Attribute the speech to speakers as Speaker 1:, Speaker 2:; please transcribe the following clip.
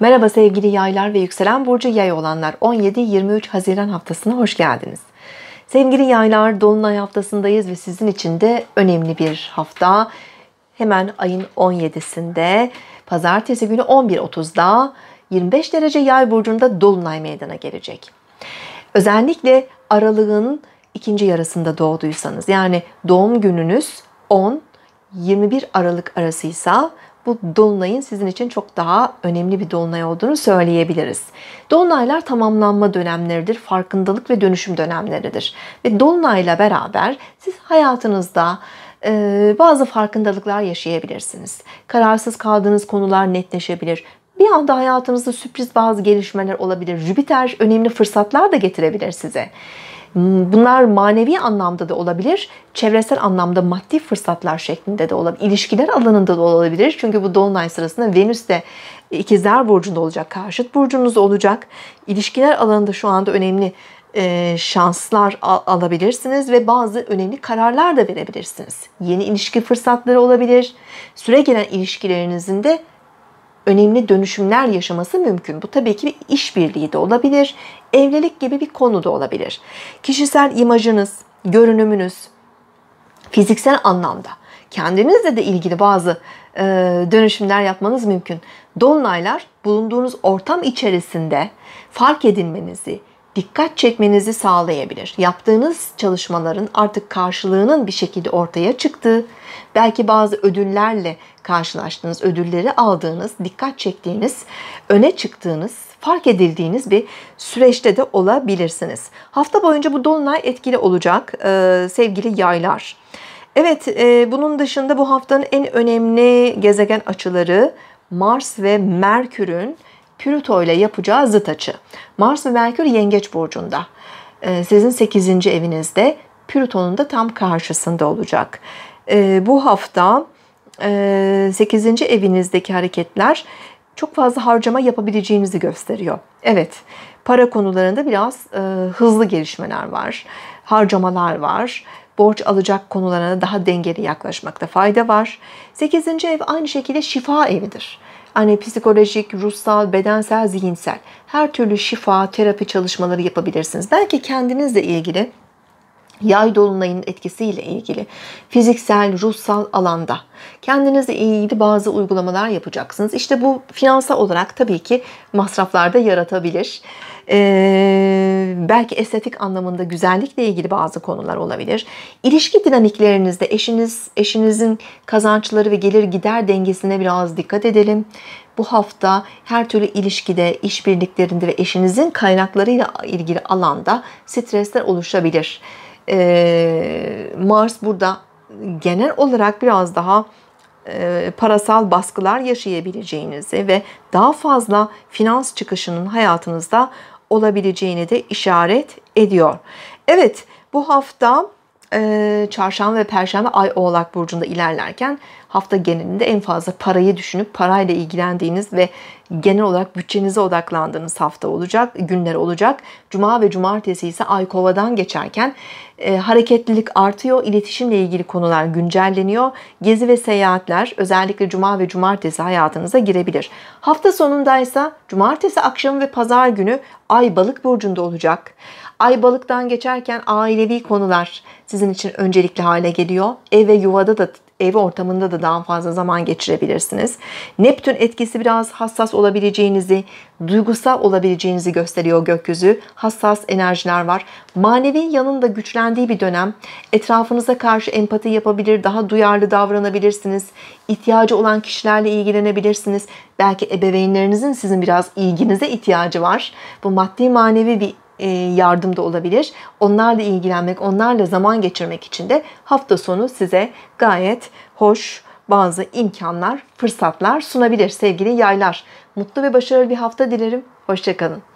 Speaker 1: Merhaba sevgili yaylar ve yükselen burcu yay olanlar 17-23 Haziran haftasına hoş geldiniz. Sevgili yaylar Dolunay haftasındayız ve sizin için de önemli bir hafta. Hemen ayın 17'sinde pazartesi günü 11.30'da 25 derece yay burcunda Dolunay meydana gelecek. Özellikle aralığın ikinci yarısında doğduysanız yani doğum gününüz 10-21 Aralık arasıysa bu dolunayın sizin için çok daha önemli bir dolunay olduğunu söyleyebiliriz. Dolunaylar tamamlanma dönemleridir, farkındalık ve dönüşüm dönemleridir. Ve dolunayla beraber siz hayatınızda e, bazı farkındalıklar yaşayabilirsiniz. Kararsız kaldığınız konular netleşebilir. Bir anda hayatınızda sürpriz bazı gelişmeler olabilir. Jüpiter önemli fırsatlar da getirebilir size. Hmm, bunlar manevi anlamda da olabilir, çevresel anlamda maddi fırsatlar şeklinde de olabilir, ilişkiler alanında da olabilir. Çünkü bu dolunay sırasında Venüs de ikizler burcunda olacak, karşıt burcunuz olacak. İlişkiler alanında şu anda önemli e, şanslar al alabilirsiniz ve bazı önemli kararlar da verebilirsiniz. Yeni ilişki fırsatları olabilir. Süre gelen ilişkilerinizin de önemli dönüşümler yaşaması mümkün. Bu tabii ki bir işbirliği de olabilir, evlilik gibi bir konu da olabilir. Kişisel imajınız, görünümünüz, fiziksel anlamda kendinizle de ilgili bazı e, dönüşümler yapmanız mümkün. Dolunaylar bulunduğunuz ortam içerisinde fark edilmenizi, dikkat çekmenizi sağlayabilir. Yaptığınız çalışmaların artık karşılığının bir şekilde ortaya çıktığı, belki bazı ödüllerle karşılaştığınız, ödülleri aldığınız, dikkat çektiğiniz, öne çıktığınız, fark edildiğiniz bir süreçte de olabilirsiniz. Hafta boyunca bu dolunay etkili olacak e, sevgili yaylar. Evet, e, bunun dışında bu haftanın en önemli gezegen açıları Mars ve Merkür'ün Plüto ile yapacağı zıt açı. Mars ve Merkür yengeç burcunda. Ee, sizin 8. evinizde Plüton'un da tam karşısında olacak. Ee, bu hafta 8. E, evinizdeki hareketler çok fazla harcama yapabileceğinizi gösteriyor. Evet, para konularında biraz e, hızlı gelişmeler var, harcamalar var. Borç alacak konularına daha dengeli yaklaşmakta fayda var. 8. ev aynı şekilde şifa evidir. Hani psikolojik, ruhsal, bedensel, zihinsel her türlü şifa, terapi çalışmaları yapabilirsiniz. Belki kendinizle ilgili yay dolunayının etkisiyle ilgili fiziksel, ruhsal alanda kendinize ilgili bazı uygulamalar yapacaksınız. İşte bu finansal olarak tabii ki masraflarda yaratabilir. Ee, belki estetik anlamında güzellikle ilgili bazı konular olabilir. İlişki dinamiklerinizde eşiniz eşinizin kazançları ve gelir gider dengesine biraz dikkat edelim. Bu hafta her türlü ilişkide, işbirliklerinde ve eşinizin kaynaklarıyla ilgili alanda stresler oluşabilir e, Mars burada genel olarak biraz daha e, parasal baskılar yaşayabileceğinizi ve daha fazla finans çıkışının hayatınızda olabileceğini de işaret ediyor. Evet bu hafta e, çarşamba ve perşembe ay oğlak burcunda ilerlerken hafta genelinde en fazla parayı düşünüp parayla ilgilendiğiniz ve genel olarak bütçenize odaklandığınız hafta olacak, günler olacak. Cuma ve cumartesi ise ay kovadan geçerken e, hareketlilik artıyor, iletişimle ilgili konular güncelleniyor. Gezi ve seyahatler özellikle cuma ve cumartesi hayatınıza girebilir. Hafta sonunda ise cumartesi akşamı ve pazar günü ay balık burcunda olacak. Ay balıktan geçerken ailevi konular sizin için öncelikli hale geliyor. Ev ve yuvada da ev ortamında da daha fazla zaman geçirebilirsiniz. Neptün etkisi biraz hassas olabileceğinizi, duygusal olabileceğinizi gösteriyor gökyüzü. Hassas enerjiler var. Manevi yanında güçlendiği bir dönem. Etrafınıza karşı empati yapabilir, daha duyarlı davranabilirsiniz. İhtiyacı olan kişilerle ilgilenebilirsiniz. Belki ebeveynlerinizin sizin biraz ilginize ihtiyacı var. Bu maddi manevi bir e, Yardımda olabilir. Onlarla ilgilenmek, onlarla zaman geçirmek için de hafta sonu size gayet hoş bazı imkanlar, fırsatlar sunabilir sevgili yaylar. Mutlu ve başarılı bir hafta dilerim. Hoşçakalın.